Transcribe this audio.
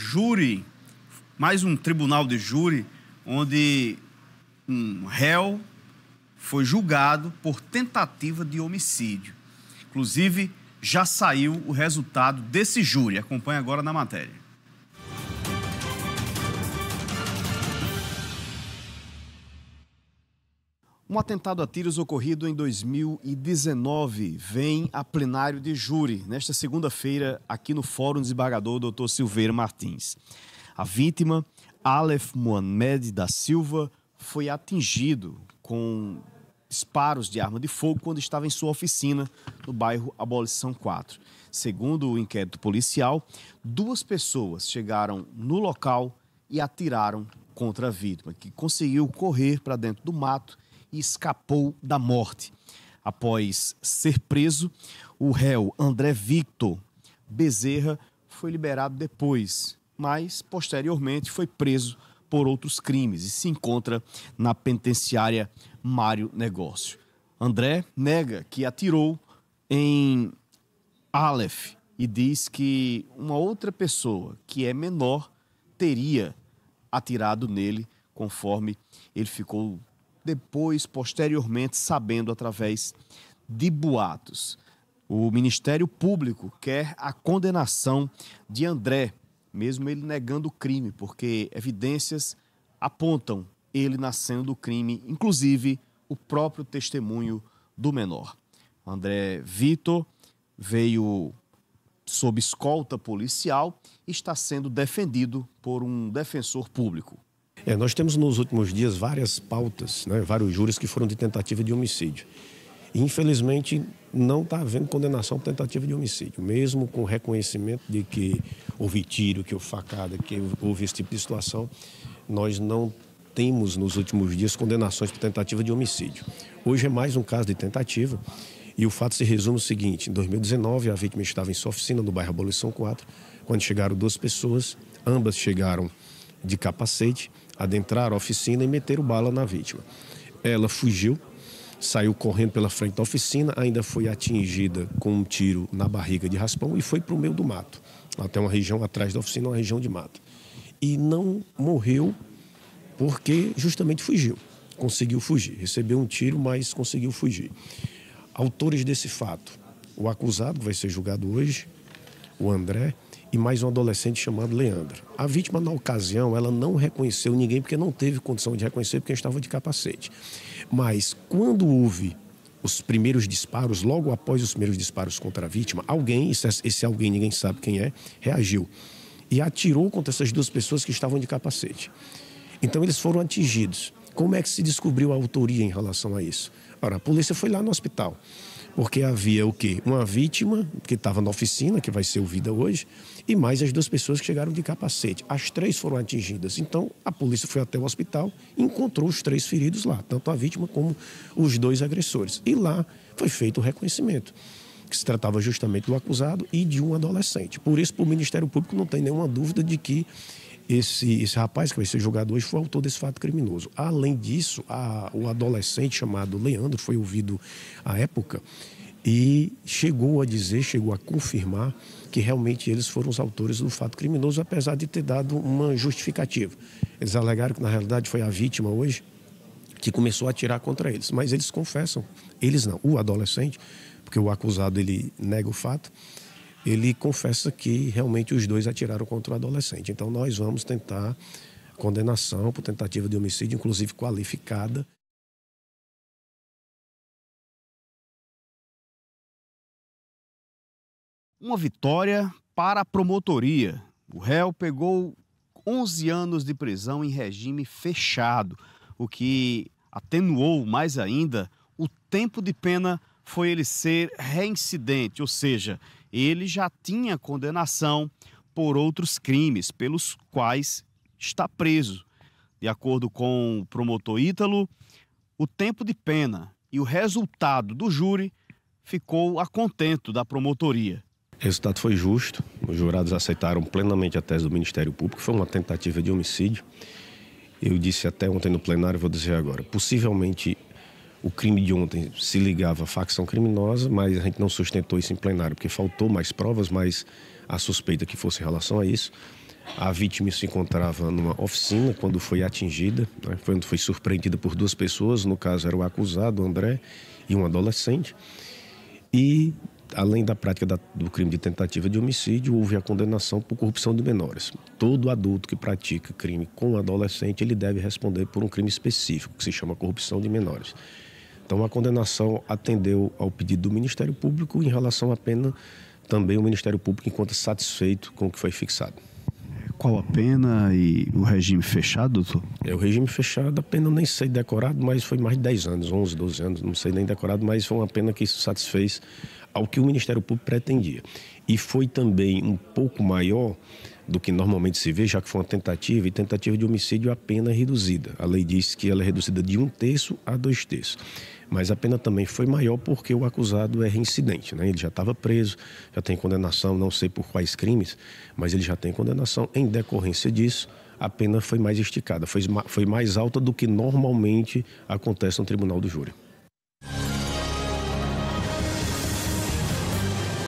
júri, mais um tribunal de júri, onde um réu foi julgado por tentativa de homicídio. Inclusive, já saiu o resultado desse júri. Acompanhe agora na matéria. Um atentado a tiros ocorrido em 2019 vem a plenário de júri nesta segunda-feira aqui no Fórum Desembargador Dr. Silveira Martins. A vítima, Aleph Mohamed da Silva, foi atingido com disparos de arma de fogo quando estava em sua oficina no bairro Abolição 4. Segundo o inquérito policial, duas pessoas chegaram no local e atiraram contra a vítima, que conseguiu correr para dentro do mato e escapou da morte. Após ser preso, o réu André Victor Bezerra foi liberado depois, mas posteriormente foi preso por outros crimes e se encontra na penitenciária Mário Negócio. André nega que atirou em Aleph e diz que uma outra pessoa que é menor teria atirado nele, conforme ele ficou depois, posteriormente, sabendo através de boatos. O Ministério Público quer a condenação de André, mesmo ele negando o crime, porque evidências apontam ele nascendo do crime, inclusive o próprio testemunho do menor. André Vitor veio sob escolta policial e está sendo defendido por um defensor público. É, nós temos nos últimos dias várias pautas, né, vários júris que foram de tentativa de homicídio. Infelizmente, não está havendo condenação por tentativa de homicídio, mesmo com reconhecimento de que houve tiro, que houve facada, que houve esse tipo de situação, nós não temos nos últimos dias condenações por tentativa de homicídio. Hoje é mais um caso de tentativa e o fato se resume o seguinte: em 2019, a vítima estava em sua oficina no bairro Abolição 4, quando chegaram duas pessoas, ambas chegaram de capacete, adentrar a oficina e meteram bala na vítima. Ela fugiu, saiu correndo pela frente da oficina, ainda foi atingida com um tiro na barriga de raspão e foi para o meio do mato. Até uma região atrás da oficina, uma região de mato. E não morreu porque justamente fugiu. Conseguiu fugir. Recebeu um tiro, mas conseguiu fugir. Autores desse fato: o acusado, que vai ser julgado hoje, o André, e mais um adolescente chamado Leandro. A vítima, na ocasião, ela não reconheceu ninguém porque não teve condição de reconhecer porque estava de capacete. Mas quando houve os primeiros disparos, logo após os primeiros disparos contra a vítima, alguém, é, esse alguém ninguém sabe quem é, reagiu e atirou contra essas duas pessoas que estavam de capacete. Então eles foram atingidos. Como é que se descobriu a autoria em relação a isso? Ora, a polícia foi lá no hospital. Porque havia o quê? Uma vítima que estava na oficina, que vai ser ouvida hoje, e mais as duas pessoas que chegaram de capacete. As três foram atingidas. Então, a polícia foi até o hospital e encontrou os três feridos lá, tanto a vítima como os dois agressores. E lá foi feito o reconhecimento que se tratava justamente do acusado e de um adolescente. Por isso, para o Ministério Público não tem nenhuma dúvida de que esse, esse rapaz que vai ser julgado hoje foi autor desse fato criminoso. Além disso, a, o adolescente chamado Leandro foi ouvido à época e chegou a dizer, chegou a confirmar que realmente eles foram os autores do fato criminoso, apesar de ter dado uma justificativa. Eles alegaram que, na realidade, foi a vítima hoje que começou a atirar contra eles. Mas eles confessam, eles não, o adolescente, porque o acusado ele nega o fato ele confessa que realmente os dois atiraram contra o adolescente. Então nós vamos tentar condenação por tentativa de homicídio, inclusive qualificada. Uma vitória para a promotoria. O réu pegou 11 anos de prisão em regime fechado, o que atenuou mais ainda o tempo de pena foi ele ser reincidente, ou seja, ele já tinha condenação por outros crimes pelos quais está preso. De acordo com o promotor Ítalo, o tempo de pena e o resultado do júri ficou a contento da promotoria. O resultado foi justo, os jurados aceitaram plenamente a tese do Ministério Público, foi uma tentativa de homicídio. Eu disse até ontem no plenário, vou dizer agora, possivelmente o crime de ontem se ligava à facção criminosa, mas a gente não sustentou isso em plenário, porque faltou mais provas, mas a suspeita que fosse em relação a isso. A vítima se encontrava numa oficina quando foi atingida, né? quando foi surpreendida por duas pessoas, no caso era o acusado, o André, e um adolescente. E, além da prática da, do crime de tentativa de homicídio, houve a condenação por corrupção de menores. Todo adulto que pratica crime com um adolescente, ele deve responder por um crime específico, que se chama corrupção de menores. Então, a condenação atendeu ao pedido do Ministério Público em relação à pena, também o Ministério Público encontra satisfeito com o que foi fixado. Qual a pena e o regime fechado, doutor? É, o regime fechado, a pena nem sei decorado, mas foi mais de 10 anos, 11, 12 anos, não sei nem decorado, mas foi uma pena que satisfez ao que o Ministério Público pretendia. E foi também um pouco maior do que normalmente se vê, já que foi uma tentativa, e tentativa de homicídio a pena é reduzida. A lei diz que ela é reduzida de um terço a dois terços. Mas a pena também foi maior porque o acusado é reincidente, né? Ele já estava preso, já tem condenação, não sei por quais crimes, mas ele já tem condenação. Em decorrência disso, a pena foi mais esticada, foi, foi mais alta do que normalmente acontece no tribunal do júri.